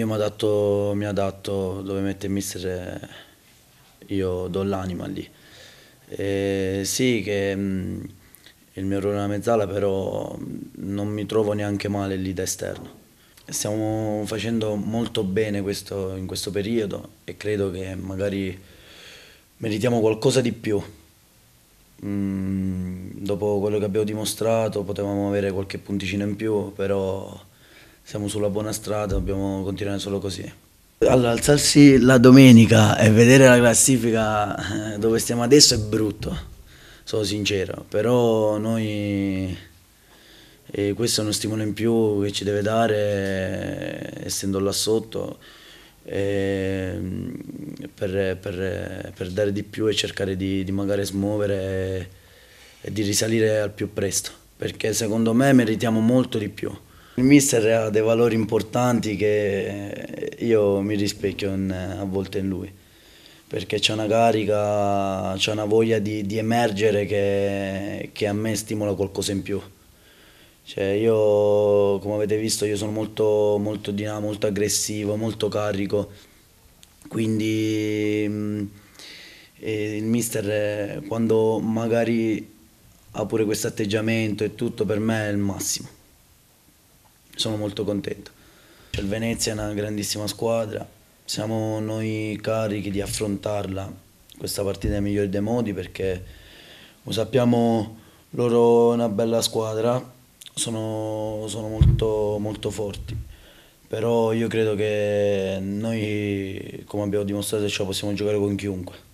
Io mi adatto, mi adatto dove mette il mister, eh, io do l'anima lì. E sì che mh, mm, il mio ruolo è una mezzala, però mm, non mi trovo neanche male lì da esterno. Stiamo facendo molto bene questo, in questo periodo e credo che magari meritiamo qualcosa di più. Mm, dopo quello che abbiamo dimostrato potevamo avere qualche punticino in più, però siamo sulla buona strada, dobbiamo continuare solo così. Allora, alzarsi la domenica e vedere la classifica eh, dove stiamo adesso è brutto, sono sincero, però noi e eh, questo è uno stimolo in più che ci deve dare, eh, essendo là sotto, e, ehm, per, per, per, dare di più e cercare di, di magari smuovere e, e di risalire al più presto, perché secondo me meritiamo molto di più. Il mister ha dei valori importanti che io mi rispecchio in, a volte in lui, perché c'è una carica, c'è una voglia di, di emergere che, che, a me stimola qualcosa in più. Cioè io, come avete visto, io sono molto, molto dinamico, molto aggressivo, molto carico, quindi mm, eh, il mister eh, quando magari ha pure questo atteggiamento e tutto per me è il massimo sono molto contento. Il Venezia è una grandissima squadra, siamo noi carichi di affrontarla, questa partita è migliore dei modi perché lo sappiamo, loro è una bella squadra, sono, sono molto, molto forti, però io credo che noi, come abbiamo dimostrato, ce la possiamo giocare con chiunque.